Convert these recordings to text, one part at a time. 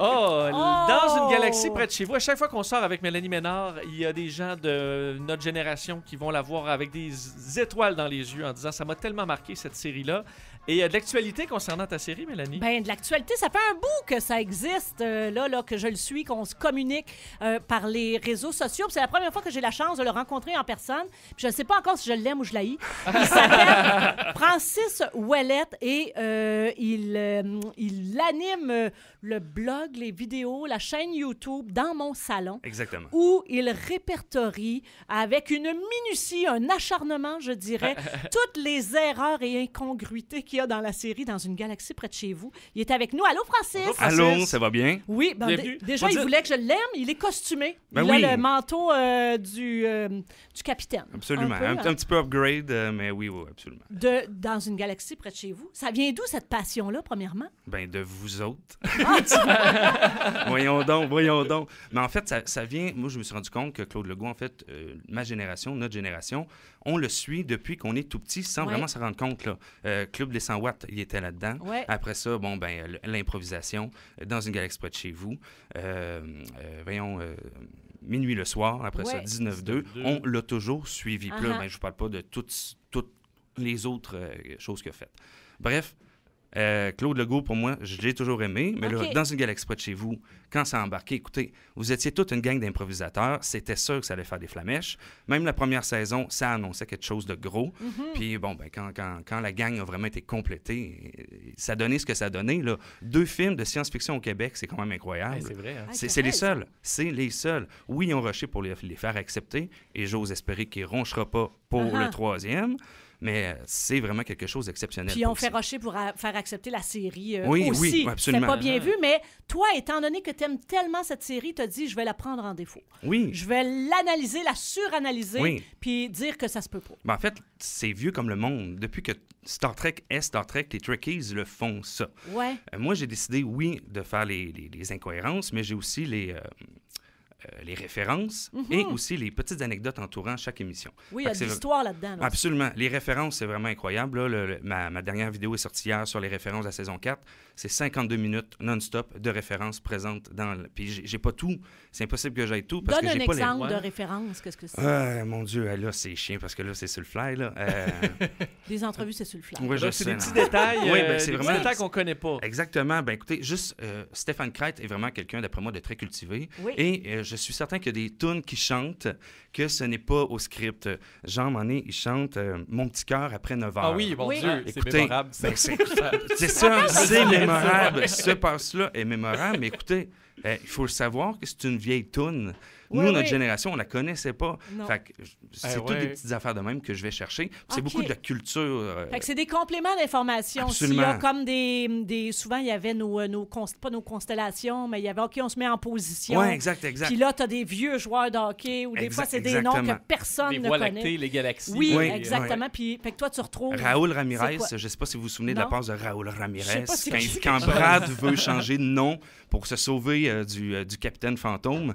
Oh, dans une galaxie oh! près de chez vous. À chaque fois qu'on sort avec Mélanie Ménard, il y a des gens de notre génération qui vont la voir avec des étoiles dans les yeux en disant ça m'a tellement marqué cette série-là. Et il y a de l'actualité concernant ta série, Mélanie? Ben de l'actualité, ça fait un bout que ça existe, euh, là, là, que je le suis, qu'on se communique euh, par les réseaux sociaux. C'est la première fois que j'ai la chance de le rencontrer en personne. je ne sais pas encore si je l'aime ou je l'haïs. Il s'appelle Francis Ouellette et euh, il, il anime le blog, les vidéos, la chaîne YouTube dans mon salon. Exactement. Où il répertorie avec une minutie, un acharnement, je dirais, toutes les erreurs et incongruités dans la série Dans une galaxie près de chez vous. Il est avec nous. Allô, Francis! Allô, ça va bien? Oui, ben, déjà, il voulait que je l'aime. Il est costumé. Ben il a le manteau euh, du, euh, du capitaine. Absolument. Un, hein. petit peu upgrade, euh, mais oui, oui, absolument. De, dans une galaxie près de chez vous. Ça vient d'où, cette passion-là, premièrement? Ben, de vous autres. Ah, voyons donc, voyons donc. Mais en fait, ça, vient... Moi, je me suis rendu compte que Claude Legault, en fait, ma génération, notre génération, on le suit depuis qu'on est tout petit sans vraiment se rendre compte. Là. 100 watts, il était là-dedans. Après ça, bon, ben, l'improvisation euh, dans une galaxie près de chez vous. Euh, euh, voyons minuit le soir, après ça, 19-2. On l'a toujours suivi. Uh je ne vous parle pas de toutes, toutes les autres choses que faites. Bref, euh, Claude Legault, pour moi, je l'ai toujours aimé, mais dans une galaxie près de chez vous, quand ça a embarqué, écoutez, vous étiez toute une gang d'improvisateurs, c'était sûr que ça allait faire des flamèches. Même la première saison, ça annonçait quelque chose de gros. Mhm. Puis bon, ben, quand, la gang a vraiment été complétée, euh, ça donnait ce que ça donnait. Là. Deux films de science-fiction au Québec, c'est quand même incroyable. c'est vrai. Hein. Ah, c'est les seuls. C'est les seuls. Oui, ils ont rushé pour les, faire accepter, et j'ose espérer qu'ils ronchera pas pour uh-huh. le troisième mais euh, c'est vraiment quelque chose d'exceptionnel. Puis on fait rocher pour faire accepter la série euh, oui, aussi. Oui, absolument. pas bien ah. vu, mais toi, étant donné que tu aimes tellement cette série, tu as dit, je vais la prendre en défaut. Oui. Je vais l'analyser, la suranalyser, puis dire que ça se peut pas. Ben, en fait, c'est vieux comme le monde. Depuis que Star Trek est Star Trek, les Trekkies le font ça. Ouais. Euh, moi, j'ai décidé, oui, de faire les, incohérences, mais j'ai aussi les... Euh, les références mhm. et aussi les petites anecdotes entourant chaque émission. Oui, il y a de l'histoire là-dedans. Absolument. Les références, c'est vraiment incroyable. Là, ma, ma, dernière vidéo est sortie hier sur les références de la saison 4. C'est 52 minutes non-stop de références présentes dans... Le... Puis j'ai pas tout. C'est impossible que j'aille tout parce Donne que pas un exemple de référence. Qu'est-ce que c'est? Ah, mon Dieu, ah, là, c'est chiant parce que là, c'est sur le fly. Là. Euh, les entrevues, c'est sur le fly. C'est des petits détails, oui, c'est vraiment... détails qu'on connaît pas. Exactement. Ben, écoutez, juste, euh, Stéphane Kreit est vraiment quelqu'un, d'après moi, de très cultivé. Oui. Et je suis certain qu'il y a des tunes qui chantent que ce n'est pas au script. Jean Manet, il chante euh, Mon petit cœur après 9 heures. Ah oui, mon Dieu, c'est mémorable. Ben, c'est ça, c'est mémorable. Ce passe-là est mémorable, mais écoutez, euh, il faut le savoir que c'est une vieille tune. Nous, notre génération, on la connaissait pas. Eh c'est toutes des petites affaires de même que je vais chercher. C'est beaucoup de la culture. Euh, c'est des compléments d'information. s'il y a comme des, des, Souvent, il y avait nos, euh, nos pas nos constellations, mais il y avait, OK, on se met en position. Oui, Puis là, tu as des vieux joueurs de hockey ou des fois, c'est des noms que personne les ne connaît. Lactées, les galaxies. Oui, exactement. Puis toi, tu retrouves... Raoul Ramirez, je ne sais pas si vous vous souvenez de la passe de Raoul Ramirez. quand, Brad veut changer de nom pour se sauver euh, du, du capitaine fantôme,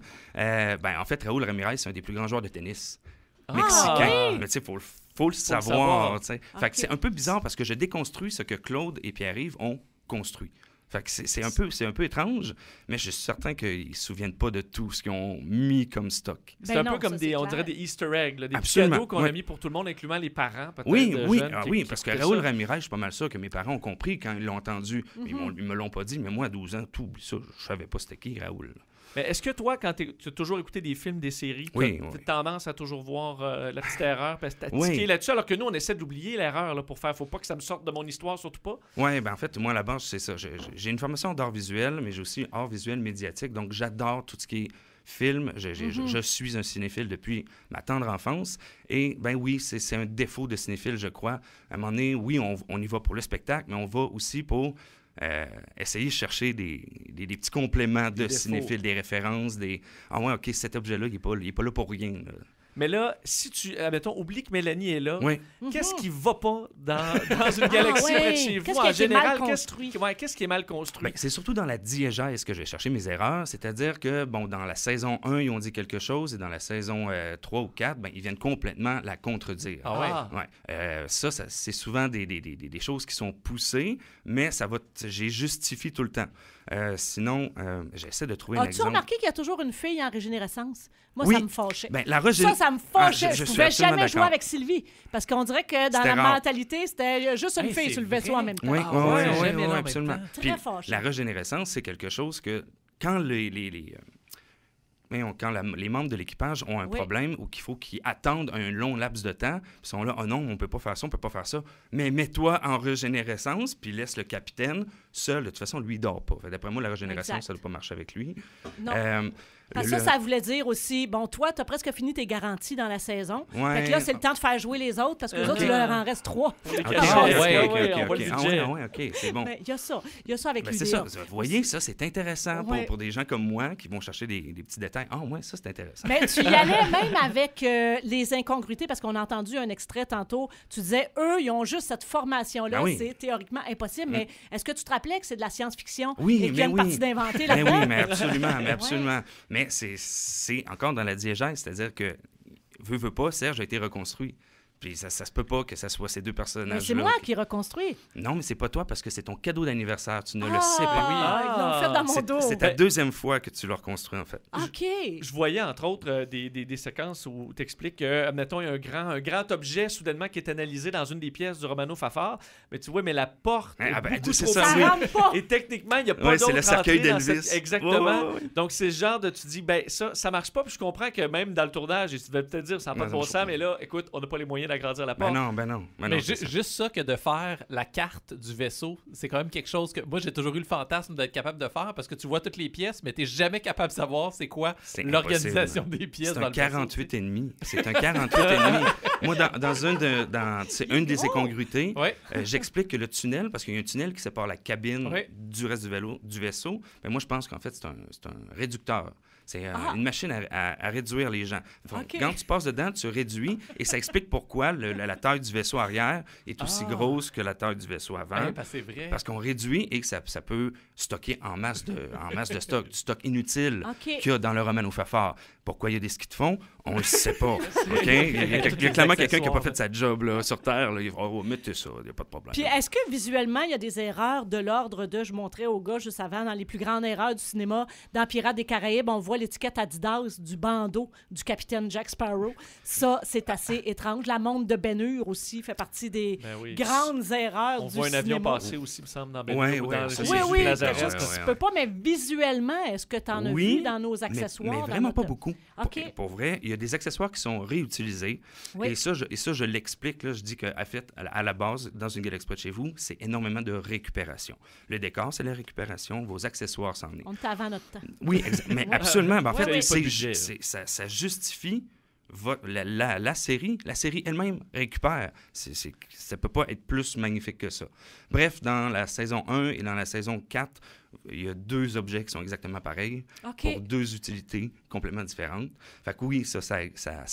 ben, en fait, Raoul Ramirez, c'est un des plus grands joueurs de tennis ah, mexicain. Mais tu sais, il faut, le savoir. Ah, fait c'est un peu bizarre parce que je déconstruis ce que Claude et Pierre-Yves ont construit. Fait que c'est un, peu, un peu étrange, mais je suis certain qu'ils ne se souviennent pas de tout ce qu'ils ont mis comme stock. c'est ben un peu comme des, on dirait des easter eggs, des cadeaux qu'on a mis pour tout le monde, incluant les parents, Oui, oui, ah oui parce que Raoul Ramirez, je suis pas mal sûr que mes parents ont compris quand ils l'ont entendu. mais Ils mhm. ne me l'ont pas dit, mais moi, à 12 ans, tout ça, je savais pas c'était qui, Raoul. Mais est-ce que toi, quand tu as toujours écouté des films, des séries, tu as, tendance à toujours voir euh, la petite erreur, parce que oui. là-dessus, alors que nous, on essaie d'oublier l'erreur là, pour faire. Faut pas que ça me sorte de mon histoire, surtout pas. Oui, ben en fait, moi, à la base, c'est ça. J'ai une formation d'art visuel, mais j'ai aussi art visuel médiatique. Donc, j'adore tout ce qui est film. Je, mm-hmm. suis un cinéphile depuis ma tendre enfance. Et ben oui, c'est un défaut de cinéphile, je crois. À un moment donné, oui, on, on y va pour le spectacle, mais on va aussi pour Essayez euh, essayer de chercher des, petits compléments de cinéphile, des références, des Ah ouais, OK, cet objet-là, il n'est pas, pas là pour rien. Mais là, si tu, admettons, oublie que Mélanie est là, qu'est-ce mhm. qui va pas dans, une ah galaxie de chez vous qu'est-ce en qui général? Qu'est-ce qui, qui est mal construit? Ben, c'est surtout dans la diégèse que j'ai cherché mes erreurs. C'est-à-dire que, bon, dans la saison 1, ils ont dit quelque chose et dans la saison 3 euh, ou 4, ben, ils viennent complètement la contredire. Ah, ouais. Ah. Euh, ça, c'est souvent des, des, des, choses qui sont poussées, mais ça va j'ai justifié tout le temps. Euh, sinon, euh, j'essaie de trouver As-tu un exemple. As-tu remarqué qu'il y a toujours une fille en régénérescence? Moi, ça me fâchait. Ben, la Ça, ça me ah, fâchait. je, ne pouvais jamais jouer avec Sylvie. Parce qu'on dirait que dans la mentalité, c'était juste une fille sur le vaisseau en même temps. Oui, ah, oui, oui, absolument. La régénérescence, c'est quelque chose que quand les euh, mais quand les membres de l'équipage ont un problème ou qu'il faut qu'ils attendent un long laps de temps, ils sont là, oh non, on peut pas faire ça, on peut pas faire ça. Mais mets-toi en régénérescence, puis laisse le capitaine seul. De toute façon, lui, dort pas. D'après moi, la régénération, ça ne doit pas marcher avec lui. Non. Euh, parce que ça, ça voulait dire aussi, bon, toi, tu as presque fini tes garanties dans la saison. Fait que là, c'est le temps de faire jouer les autres parce que les euh, autres, il leur en reste trois. Ah, oui, OK, OK, c'est bon. Il y a ça. Il y a ça avec ben, C'est Ça. Vous voyez, ça, c'est intéressant pour, des gens comme moi qui vont chercher des, des petits détails. Ah, ouais, ça, c'est intéressant. Mais ben, tu y allais même avec euh, les incongruités parce qu'on a entendu un extrait tantôt. Tu disais, eux, ils ont juste cette formation-là. Ben c'est théoriquement impossible. Mais mm. est-ce que tu te rappelais que c'est de la science-fiction oui, et qu'il y une partie d'inventer ben oui, mais absolument, mais absolument. Mais c'est encore dans la diégèse, c'est-à-dire que, veut, veut pas, Serge a été reconstruit. Puis ça, ça se peut pas que ça soit ces deux personnages. Mais c'est moi qui reconstruis. Non, mais c'est pas toi parce que c'est ton cadeau d'anniversaire. Tu ne le ah, sais pas. Ah, ils dans mon dos. C'est ta ben, deuxième fois que tu le reconstruis, en fait. OK. Je, voyais, entre autres, euh, des, des, séquences où tu expliques que, admettons, il y a un grand, un grand objet soudainement qui est analysé dans une des pièces du Romano Fafard. Mais tu vois, mais la porte. Ah, est ben, beaucoup ça, Et techniquement, il n'y a pas ouais, d'autre. C'est le cercueil d'Elvis. Exactement. Donc, c'est genre de. Tu dis, ben, ça, ça marche pas. Puis je comprends que même dans le tournage, et tu devais peut-être dire, ça pas mais là, écoute, on n'a pas les moyens d'agrandir la ben porte. Ben non, ben non. mais juste ça que de faire la carte du vaisseau, c'est quand même quelque chose que moi j'ai toujours eu le fantasme d'être capable de faire parce que tu vois toutes les pièces, mais tu n'es jamais capable de savoir c'est quoi l'organisation des pièces. C'est un 48 demi. C'est un 48 demi. Moi, dans, une, de, dans, une des incongruités, euh, j'explique que le tunnel, parce qu'il y a un tunnel qui sépare la cabine du reste du, vélo, du vaisseau, mais ben moi je pense qu'en fait c'est un, un réducteur. C'est euh, ah! une machine à, réduire les gens. Quand tu passes dedans, tu réduis et ça explique pourquoi la, taille du vaisseau arrière est aussi ah. grosse que la taille du vaisseau avant. Eh, ben, parce, qu'on réduit et que ça, peut stocker en masse de, stock, du stock inutile qu'il y a dans le roman au fort. Pourquoi il y a des skis de fond? On ne le sait pas. OK? Il y a, clairement quelqu'un qui n'a pas fait sa job sur Terre. Là. Oh, mettre ça, il n'y a pas de problème. Puis est-ce que visuellement, il y a des erreurs de l'ordre de, je montrais au gars juste avant, dans les plus grandes erreurs du cinéma, dans Pirates des Caraïbes, on voit l'étiquette Adidas du bandeau du capitaine Jack Sparrow. Ça, c'est assez étrange. La montre de Ben aussi fait partie des ben grandes erreurs on du cinéma. On voit un avion passer aussi, me semble, dans Ben oui, oui, quelque chose que tu peux pas, mais visuellement, est-ce que tu en as vu dans nos accessoires? mais vraiment pas beaucoup. Ah, ok Pour, vrai, il y a des accessoires qui sont réutilisés. Et ça, je, et ça, je l'explique. je dis qu'à fait, à la base, dans une galaxie près de chez vous, c'est énormément de récupération. Le décor, c'est la récupération. Vos accessoires, c'en est. On est avant notre temps. Oui, mais absolument. Ben, en fait, ça, justifie la, série, la série elle-même récupère. ça ne peut pas être plus magnifique que ça. Bref, dans la saison 1 et dans la saison 4, il y a deux objets qui sont exactement pareils pour deux utilités complètement différentes. Fait que oui, ça, ça,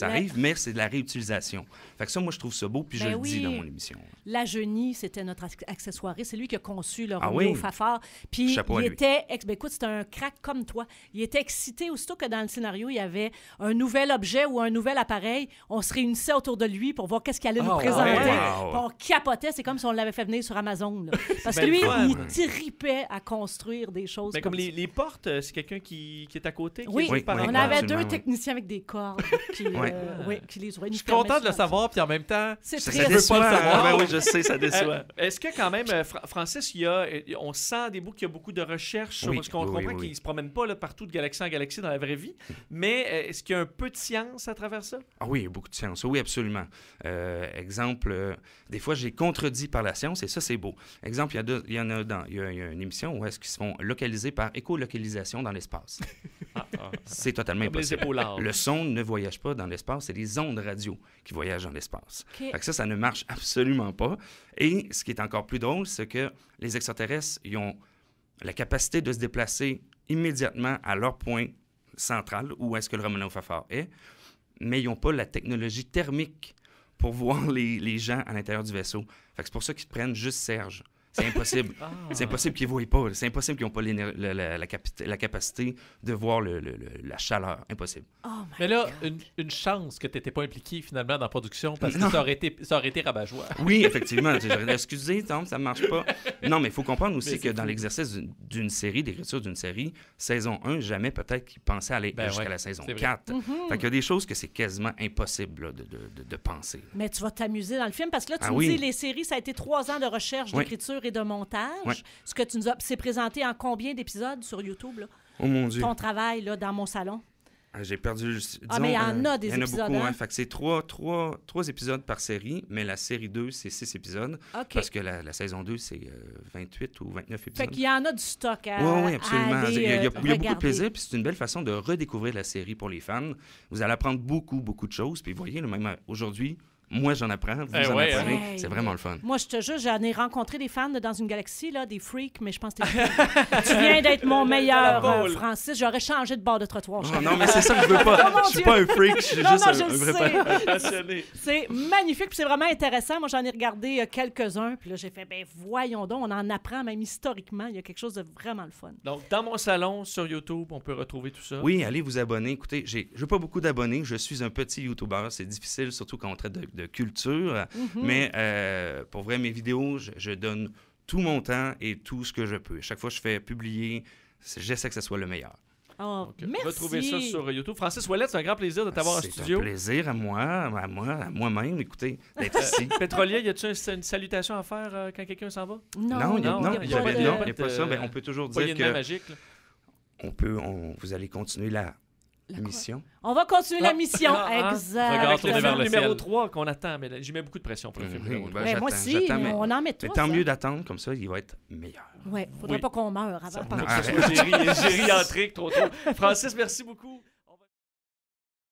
arrive, mais c'est de la réutilisation. Fait que ça, moi, je trouve ça beau, puis je ben le dis dans mon émission. La Genie, c'était notre accessoire. C'est lui qui a conçu le ah oui. Fafard. Puis il était... Ben écoute, c'était un crack comme toi. Il était excité aussitôt que dans le scénario, il y avait un nouvel objet ou un nouvel appareil. On se réunissait autour de lui pour voir qu'est-ce qu'il allait nous oh, présenter. On capotait. C'est comme si on l'avait fait venir sur Amazon. Parce que lui, il tripait à construire des choses. Ben, comme, les, les, portes, euh, c'est quelqu'un qui, qui, est à côté. Qui oui, on avait deux techniciens avec des cordes euh, qui, les Je suis content de le savoir, puis en même temps, c'est très ça, pas le savoir. Ah, oui, euh, je sais, ça déçoit. Est-ce que quand même, Francis, il y a, on sent des bouts qu'il y a beaucoup de recherches parce qu'on comprend qu'ils ne se promènent pas là, partout de galaxie en galaxie dans la vraie vie, mm. mais est-ce qu'il y a un peu de science à travers ça? Ah oui, il y a beaucoup de science. Oui, absolument. exemple, des fois, j'ai contredit par la science, et ça, c'est beau. Exemple, il y, a il y en a dans, il y a, une émission où est-ce qu'ils sont localisés par écolocalisation dans l'espace. Ah, ah. c'est totalement impossible. Le son ne voyage pas dans l'espace, c'est les ondes radio qui voyagent dans l'espace. Ça, ça ne marche absolument pas. Et ce qui est encore plus drôle, c'est que les extraterrestres, ils ont la capacité de se déplacer immédiatement à leur point central, où est-ce que le Romano-Fafar est, mais ils n'ont pas la technologie thermique pour voir les, les gens à l'intérieur du vaisseau. c'est pour ça qu'ils prennent juste Serge. C'est impossible. Ah. C'est impossible qu'ils ne voient pas. C'est impossible qu'ils n'ont pas la, capacité de voir la chaleur. Impossible. Oh mais là, une, chance que tu n'étais pas impliqué finalement dans la production parce que ça aurait été, rabat Oui, effectivement. Excusez, Tom, ça marche pas. Non, mais il faut comprendre aussi que dans l'exercice d'une série, d'écriture d'une série, saison 1, jamais peut-être qu'ils pensaient aller ben jusqu'à la saison 4. Mhm. il y a des choses que c'est quasiment impossible de, penser. Mais tu vas t'amuser dans le film parce que là, tu me ah dis les séries, ça a été trois ans de recherche, d'écriture et de montage. Ce que tu nous as. C'est présenté en combien d'épisodes sur YouTube, là? Oh mon Dieu. Ton travail, là, dans mon salon. Euh, j'ai perdu. Disons, ah, mais il y en a euh, des épisodes. Il y en a beaucoup. Hein. hein? Fait c'est trois, épisodes par série, mais la série 2, c'est six épisodes. Parce que la, saison 2, c'est 28 euh, ou 29 épisodes. Fait qu'il y en a du stock à. Oui, oui, absolument. il, y a, beaucoup de plaisir, puis c'est une belle façon de redécouvrir la série pour les fans. Vous allez apprendre beaucoup, beaucoup de choses. Puis vous voyez, même aujourd'hui, moi, j'en apprends, vous eh en apprenez. Hein. C'est vraiment le fun. Moi, je te jure, j'en ai rencontré des fans Dans une galaxie, là, des freaks, mais je pense que tu viens d'être mon meilleur euh, Francis. J'aurais changé de bord de trottoir. Ah, non, mais c'est ça que je veux pas. Oh je suis pas un freak, je suis juste un, vrai passionné. C'est magnifique, c'est vraiment intéressant. Moi, j'en ai regardé euh, quelques-uns, puis là, j'ai fait, ben voyons donc, on en apprend même historiquement. Il y a quelque chose de vraiment le fun. Donc, dans mon salon, sur YouTube, on peut retrouver tout ça. Oui, allez vous abonner. Écoutez, j'ai pas beaucoup d'abonnés. Je suis un petit YouTuber. C'est difficile, surtout quand on traite de de culture. Mhm. Mais euh, pour vrai, mes vidéos, je, je, donne tout mon temps et tout ce que je peux. Chaque fois que je fais publier, j'essaie que ce soit le meilleur. Oh, Donc, merci. Retrouvez ça sur YouTube. Francis Ouellet, c'est un grand plaisir de t'avoir en studio. C'est un plaisir à moi, à moi, à moi-même, écoutez, d'être euh, ici. Pétrolier, y a-t-il une salutation à faire euh, quand quelqu'un s'en va? Non, non, il n'y a, a, pas, ça. mais on peut toujours dire que... on peut, vous allez continuer la, on va continuer la ah. mission. Ah, ah. exact. Regarde, tourner vers le numéro 3 qu'on attend, mais j'y mets beaucoup de pression pour le film. Ben, ben, moi aussi, on en met trois. tant mieux d'attendre, comme ça, il va être meilleur. Ouais, faudrait pas qu'on meure avant. J'ai ri en trop trop. Francis, merci beaucoup.